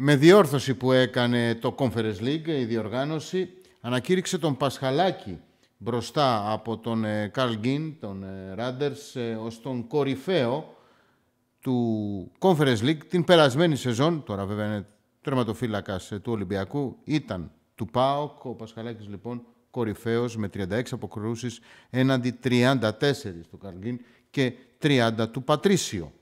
με διόρθωση που έκανε το Conference League, η διοργάνωση, ανακήρυξε τον Πασχαλάκη μπροστά από τον ε, Καρλ Γκίν, τον ε, Ράντερς, ε, ως τον κορυφαίο του Conference League την περασμένη σεζόν, τώρα βέβαια είναι τερματοφύλακας του Ολυμπιακού, ήταν του ΠΑΟΚ, ο Πασχαλάκης λοιπόν κορυφαίος με 36 αποκρούσεις έναντι 34 του Καρλ Γκίν και 30 του Πατρίσιο.